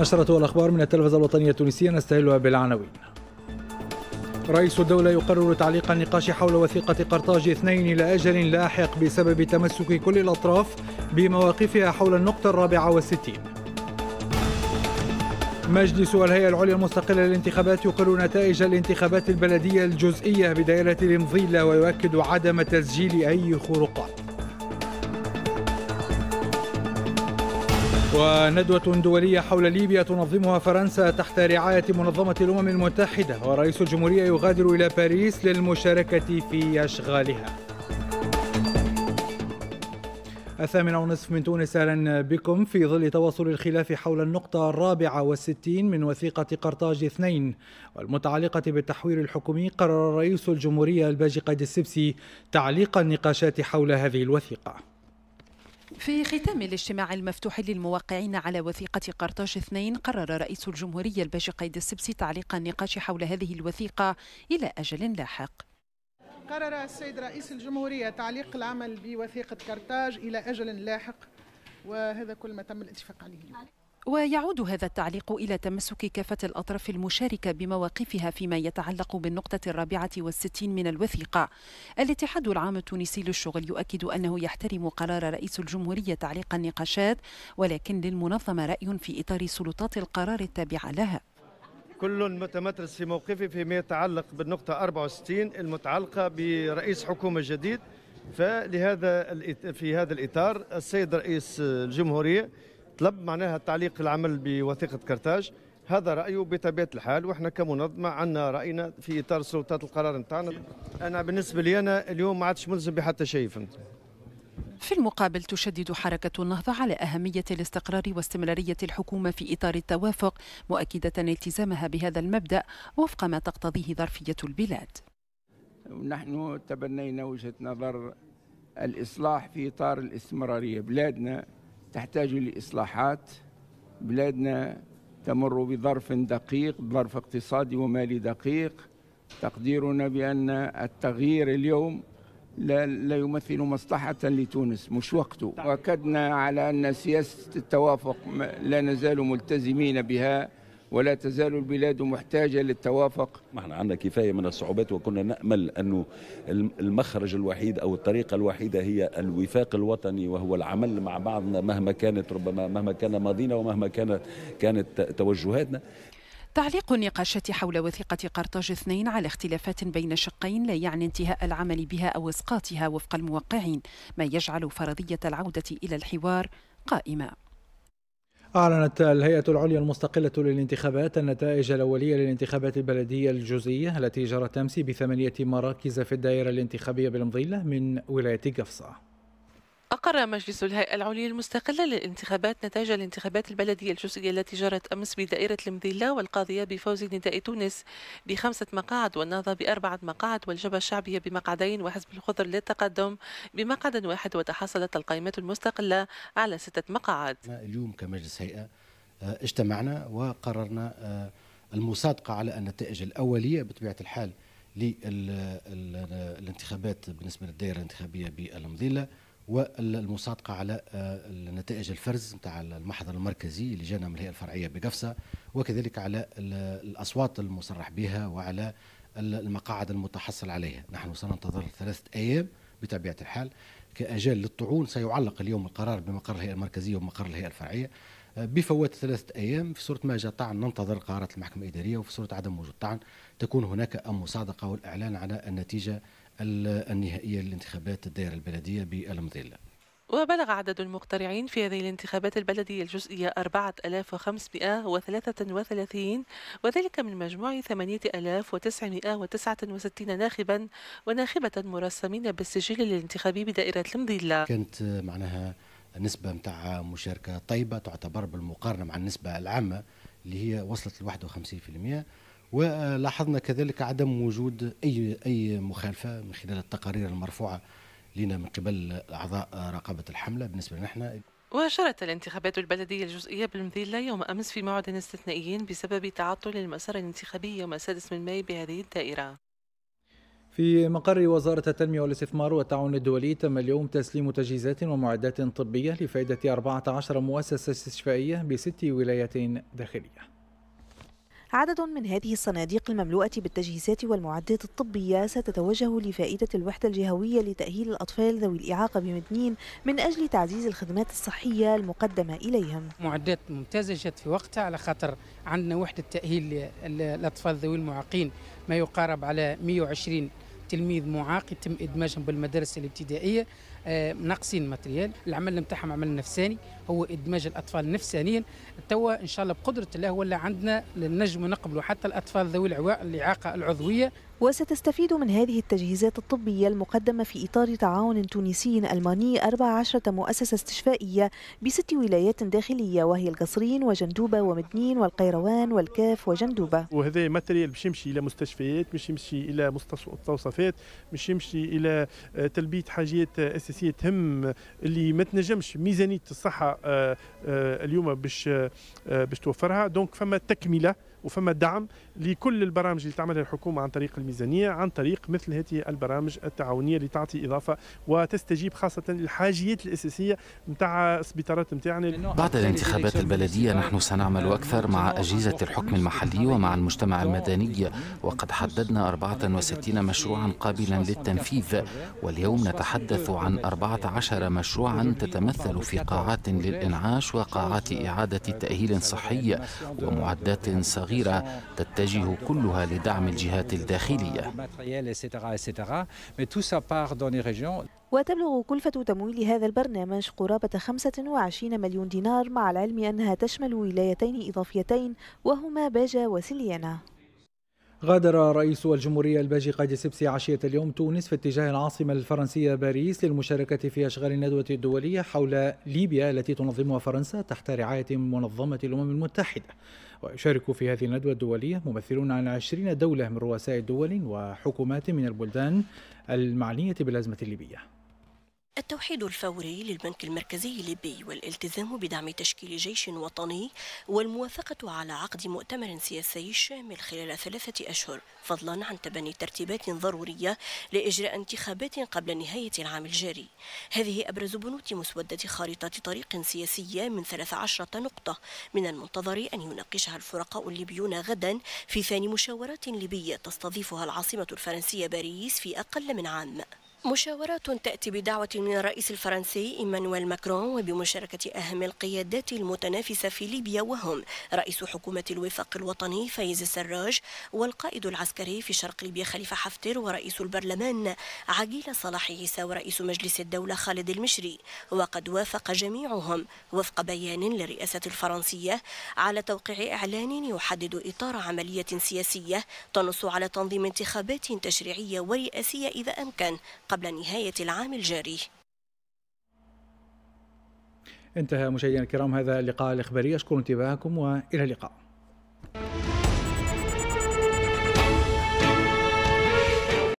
نشرة الأخبار من التلفزة الوطنية التونسية نستهلها بالعناوين رئيس الدولة يقرر تعليق النقاش حول وثيقة قرطاج اثنين إلى أجل لاحق بسبب تمسك كل الأطراف بمواقفها حول النقطة الرابعة والستين مجلس الهيئة العليا المستقلة للانتخابات يقر نتائج الانتخابات البلدية الجزئية بدائرة المظلة ويؤكد عدم تسجيل أي خروقات وندوة دولية حول ليبيا تنظمها فرنسا تحت رعاية منظمة الأمم المتحدة ورئيس الجمهورية يغادر إلى باريس للمشاركة في أشغالها الثامنة ونصف من تونس أهلا بكم في ظل تواصل الخلاف حول النقطة الرابعة والستين من وثيقة قرطاج اثنين والمتعلقة بالتحوير الحكومي قرر رئيس الجمهورية الباجي قيد السبسي تعليق النقاشات حول هذه الوثيقة في ختام الاجتماع المفتوح للموقعين على وثيقة قرطاج اثنين قرر رئيس الجمهورية الباشا قيد السبسي تعليق النقاش حول هذه الوثيقة إلى أجل لاحق قرر السيد رئيس الجمهورية تعليق العمل بوثيقة قرطاج إلى أجل لاحق وهذا كل ما تم الاتفاق عليه اليوم ويعود هذا التعليق إلى تمسك كافة الأطراف المشاركة بمواقفها فيما يتعلق بالنقطة الرابعة والستين من الوثيقة الاتحاد العام التونسي للشغل يؤكد أنه يحترم قرار رئيس الجمهورية تعليق النقاشات ولكن للمنظمة رأي في إطار سلطات القرار التابعة لها كل متمرس في موقفه فيما يتعلق بالنقطة 64 المتعلقة برئيس حكومة جديد فلهذا في هذا الإطار السيد رئيس الجمهورية طلب معناها تعليق العمل بوثيقه كرتاج هذا رايه بطبيعه الحال واحنا كمنظمه عندنا راينا في اطار سلطات القرار نتاعنا انا بالنسبه لي انا اليوم ما عادش ملزم بحتى شيء فهمت في المقابل تشدد حركة النهضة على أهمية الاستقرار واستمرارية الحكومة في إطار التوافق مؤكدة التزامها بهذا المبدأ وفق ما تقتضيه ظرفية البلاد نحن تبنينا وجهة نظر الإصلاح في إطار الاستمرارية بلادنا تحتاج لإصلاحات بلادنا تمر بظرف دقيق ظرف اقتصادي ومالي دقيق تقديرنا بأن التغيير اليوم لا, لا يمثل مصلحة لتونس مش وقته طيب. وأكدنا على أن سياسة التوافق لا نزال ملتزمين بها ولا تزال البلاد محتاجة للتوافق ما احنا عندنا كفاية من الصعوبات وكنا نأمل أنه المخرج الوحيد أو الطريقة الوحيدة هي الوفاق الوطني وهو العمل مع بعضنا مهما كانت ربما مهما كان ماضينا ومهما كانت كانت توجهاتنا تعليق النقاشات حول وثيقة قرطاج اثنين على اختلافات بين شقين لا يعني انتهاء العمل بها أو إسقاطها وفق الموقعين ما يجعل فرضية العودة إلى الحوار قائمة أعلنت الهيئة العليا المستقلة للانتخابات النتائج الأولية للانتخابات البلدية الجزئية التي جرت أمس بثمانية مراكز في الدائرة الانتخابية بالمظلة من ولاية قفصة أقر مجلس الهيئة العليا المستقلة للانتخابات نتائج الانتخابات البلدية الجزئية التي جرت أمس بدائرة المذيلة والقاضية بفوز نداء تونس بخمسة مقاعد والنهضة بأربعة مقاعد والجبهة الشعبية بمقعدين وحزب الخضر للتقدم بمقعد واحد وتحصلت القائمة المستقلة على ستة مقاعد اليوم كمجلس هيئة آه، اجتمعنا وقررنا آه، المصادقة على النتائج الأولية بطبيعة الحال للانتخابات آه، بالنسبة للدائرة الانتخابية بالمذيلة والمصادقه على آه، نتائج الفرز نتاع المحضر المركزي اللي جانا من الهيئه الفرعيه بقفصه وكذلك على الاصوات المصرح بها وعلى المقاعد المتحصل عليها نحن سننتظر ثلاثه ايام بطبيعه الحال كاجال للطعون سيعلق اليوم القرار بمقر الهيئه المركزيه ومقر الهيئه الفرعيه آه، بفوات ثلاثة أيام في صورة ما جاء طعن ننتظر قرارات المحكمة الإدارية وفي صورة عدم وجود طعن تكون هناك أم مصادقة والإعلان على النتيجة النهائية للانتخابات الدائرة البلدية بالمضيلة وبلغ عدد المقترعين في هذه الانتخابات البلدية الجزئية 4533 وذلك من مجموع 8969 ناخبا وناخبة مرسمين بالسجل الانتخابي بدائرة المضيلة كانت معناها نسبة متاع مشاركة طيبة تعتبر بالمقارنة مع النسبة العامة اللي هي وصلت ل 51% ولاحظنا كذلك عدم وجود اي اي مخالفه من خلال التقارير المرفوعه لنا من قبل اعضاء رقابه الحمله بالنسبه لنا احنا وأشارت الانتخابات البلدية الجزئية بالمذيلة يوم أمس في موعد استثنائي بسبب تعطل المسار الانتخابي يوم السادس من ماي بهذه الدائرة في مقر وزارة التنمية والاستثمار والتعاون الدولي تم اليوم تسليم تجهيزات ومعدات طبية لفائدة 14 مؤسسة استشفائية بست ولايات داخلية عدد من هذه الصناديق المملوءة بالتجهيزات والمعدات الطبية ستتوجه لفائدة الوحدة الجهوية لتأهيل الأطفال ذوي الإعاقة بمدنين من أجل تعزيز الخدمات الصحية المقدمة إليهم معدات ممتازة جت في وقتها على خاطر عندنا وحدة تأهيل الأطفال ذوي المعاقين ما يقارب على 120 تلميذ معاق يتم إدماجهم بالمدارس الابتدائية آه، ناقصين ماتريال العمل نتاعهم عمل نفساني هو ادماج الاطفال نفسانيا توا ان شاء الله بقدره الله ولا عندنا نجم نقبلوا حتى الاطفال ذوي الاعاقه العضويه وستستفيد من هذه التجهيزات الطبية المقدمة في إطار تعاون تونسي ألماني 14 مؤسسة استشفائية بست ولايات داخلية وهي القصرين وجندوبة ومدنين والقيروان والكاف وجندوبة وهذا ماتريال باش يمشي إلى مستشفيات باش يمشي إلى مستوصفات باش يمشي إلى آه، تلبية حاجات أساسية الاساسيه تهم اللي ما تنجمش ميزانيه الصحه آه، آه، اليوم باش آه، باش توفرها دونك فما تكمله وفما دعم لكل البرامج اللي تعملها الحكومه عن طريق الميزانيه عن طريق مثل هذه البرامج التعاونيه اللي تعطي اضافه وتستجيب خاصه للحاجيات الاساسيه نتاع السبيطارات نتاعنا بعد الانتخابات البلديه نحن سنعمل اكثر مع اجهزه الحكم المحلي ومع المجتمع المدني وقد حددنا 64 مشروعا قابلا للتنفيذ واليوم نتحدث عن 14 مشروعا تتمثل في قاعات للانعاش وقاعات اعاده تاهيل صحي ومعدات صغيره كبيرة تتجه كلها لدعم الجهات الداخلية وتبلغ كلفة تمويل هذا البرنامج قرابة 25 مليون دينار مع العلم أنها تشمل ولايتين إضافيتين وهما باجا وسليانا غادر رئيس الجمهورية الباجي قايد سبسي عشية اليوم تونس في اتجاه العاصمة الفرنسية باريس للمشاركة في أشغال الندوة الدولية حول ليبيا التي تنظمها فرنسا تحت رعاية منظمة الأمم المتحدة ويشارك في هذه الندوة الدولية ممثلون عن عشرين دولة من رؤساء دول وحكومات من البلدان المعنية بالأزمة الليبية التوحيد الفوري للبنك المركزي الليبي والالتزام بدعم تشكيل جيش وطني والموافقة على عقد مؤتمر سياسي شامل خلال ثلاثة أشهر فضلا عن تبني ترتيبات ضرورية لإجراء انتخابات قبل نهاية العام الجاري هذه أبرز بنود مسودة خارطة طريق سياسية من 13 نقطة من المنتظر أن يناقشها الفرقاء الليبيون غدا في ثاني مشاورات ليبية تستضيفها العاصمة الفرنسية باريس في أقل من عام مشاورات تأتي بدعوة من الرئيس الفرنسي إيمانويل ماكرون وبمشاركة أهم القيادات المتنافسة في ليبيا وهم رئيس حكومة الوفاق الوطني فايز السراج والقائد العسكري في شرق ليبيا خليفة حفتر ورئيس البرلمان عقيل صلاح عيسى ورئيس مجلس الدولة خالد المشري وقد وافق جميعهم وفق بيان للرئاسة الفرنسية على توقيع إعلان يحدد إطار عملية سياسية تنص على تنظيم انتخابات تشريعية ورئاسية إذا أمكن قبل قبل نهاية العام الجاري انتهى مشاهدينا الكرام هذا اللقاء الإخباري أشكر انتباهكم وإلى اللقاء